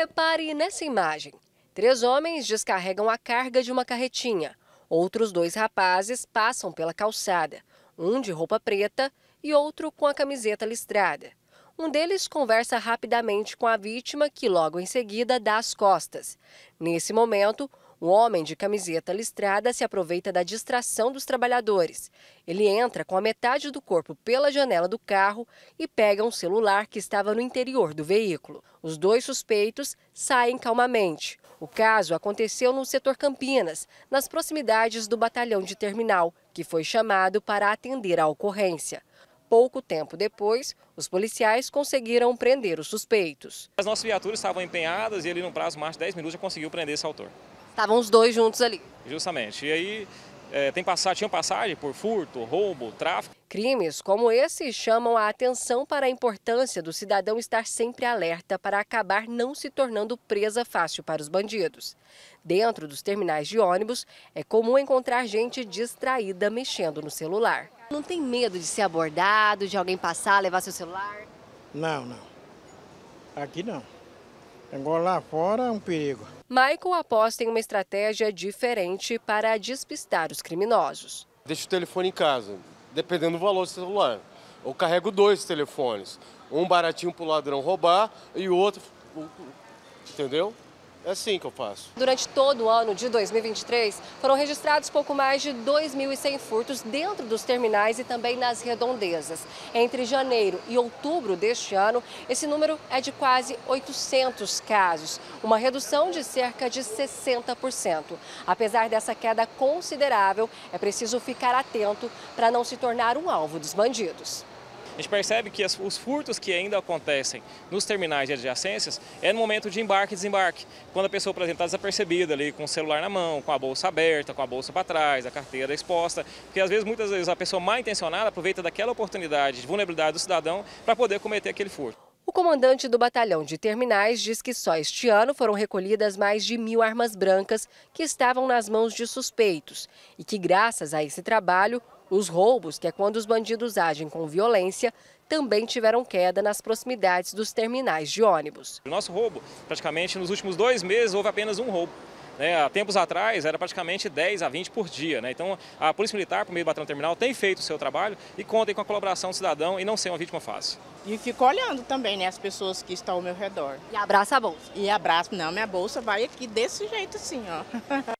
Repare nessa imagem. Três homens descarregam a carga de uma carretinha. Outros dois rapazes passam pela calçada, um de roupa preta e outro com a camiseta listrada. Um deles conversa rapidamente com a vítima, que logo em seguida dá as costas. Nesse momento, um homem de camiseta listrada se aproveita da distração dos trabalhadores. Ele entra com a metade do corpo pela janela do carro e pega um celular que estava no interior do veículo. Os dois suspeitos saem calmamente. O caso aconteceu no setor Campinas, nas proximidades do batalhão de terminal, que foi chamado para atender a ocorrência. Pouco tempo depois, os policiais conseguiram prender os suspeitos. As nossas viaturas estavam empenhadas e ele, num prazo de mais de 10 minutos, já conseguiu prender esse autor. Estavam os dois juntos ali. Justamente. E aí é, tem passagem, tinha passagem por furto, roubo, tráfico. Crimes como esse chamam a atenção para a importância do cidadão estar sempre alerta para acabar não se tornando presa fácil para os bandidos. Dentro dos terminais de ônibus, é comum encontrar gente distraída mexendo no celular. Não tem medo de ser abordado, de alguém passar, levar seu celular? Não, não. Aqui não. Agora lá fora é um perigo. Michael aposta em uma estratégia diferente para despistar os criminosos. Deixa o telefone em casa, dependendo do valor do celular. Eu carrego dois telefones, um baratinho para o ladrão roubar e o outro, entendeu? É assim que eu faço. Durante todo o ano de 2023, foram registrados pouco mais de 2.100 furtos dentro dos terminais e também nas redondezas. Entre janeiro e outubro deste ano, esse número é de quase 800 casos, uma redução de cerca de 60%. Apesar dessa queda considerável, é preciso ficar atento para não se tornar um alvo dos bandidos gente percebe que as, os furtos que ainda acontecem nos terminais de adjacências é no momento de embarque e desembarque. Quando a pessoa, por exemplo, está desapercebida ali, com o celular na mão, com a bolsa aberta, com a bolsa para trás, a carteira exposta, porque às vezes, muitas vezes, a pessoa mal intencionada aproveita daquela oportunidade de vulnerabilidade do cidadão para poder cometer aquele furto. O comandante do batalhão de terminais diz que só este ano foram recolhidas mais de mil armas brancas que estavam nas mãos de suspeitos e que, graças a esse trabalho, os roubos, que é quando os bandidos agem com violência, também tiveram queda nas proximidades dos terminais de ônibus. O nosso roubo, praticamente nos últimos dois meses, houve apenas um roubo. Né, há tempos atrás era praticamente 10 a 20 por dia. Né? Então a Polícia Militar, por meio do Batalhão Terminal, tem feito o seu trabalho e contem com a colaboração do cidadão e não ser uma vítima fácil. E fico olhando também né, as pessoas que estão ao meu redor. E abraça a bolsa. E abraço, não, minha bolsa vai aqui desse jeito assim, ó.